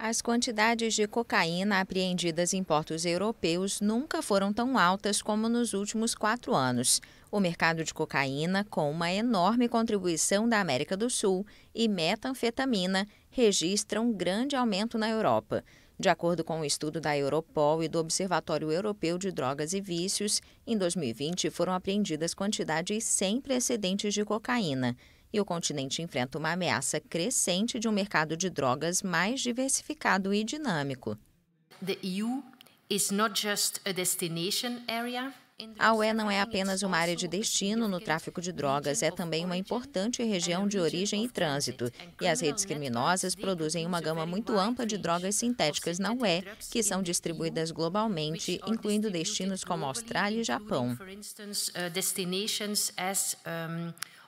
As quantidades de cocaína apreendidas em portos europeus nunca foram tão altas como nos últimos quatro anos. O mercado de cocaína, com uma enorme contribuição da América do Sul, e metanfetamina, registra um grande aumento na Europa. De acordo com o um estudo da Europol e do Observatório Europeu de Drogas e Vícios, em 2020 foram apreendidas quantidades sem precedentes de cocaína. E o continente enfrenta uma ameaça crescente de um mercado de drogas mais diversificado e dinâmico. The EU is not just a destination area a UE não é apenas uma área de destino no tráfico de drogas, é também uma importante é região de origem e trânsito. É e as redes né? criminosas produzem uma gama muito ampla de drogas sintéticas na UE, que são distribuídas globalmente, incluindo destinos como Austrália e Japão.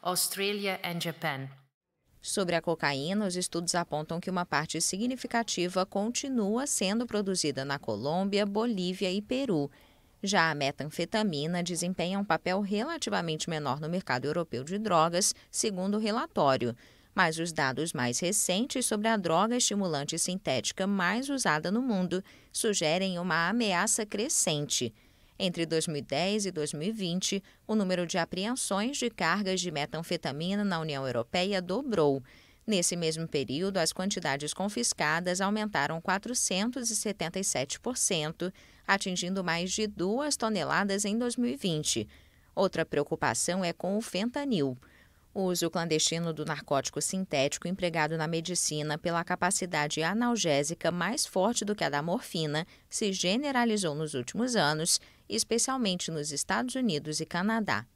Uh, Sobre a cocaína, os estudos apontam que uma parte significativa continua sendo produzida na Colômbia, Bolívia e Peru. Já a metanfetamina desempenha um papel relativamente menor no mercado europeu de drogas, segundo o relatório. Mas os dados mais recentes sobre a droga estimulante sintética mais usada no mundo sugerem uma ameaça crescente. Entre 2010 e 2020, o número de apreensões de cargas de metanfetamina na União Europeia dobrou. Nesse mesmo período, as quantidades confiscadas aumentaram 477%, atingindo mais de 2 toneladas em 2020. Outra preocupação é com o fentanil. O uso clandestino do narcótico sintético empregado na medicina pela capacidade analgésica mais forte do que a da morfina se generalizou nos últimos anos, especialmente nos Estados Unidos e Canadá.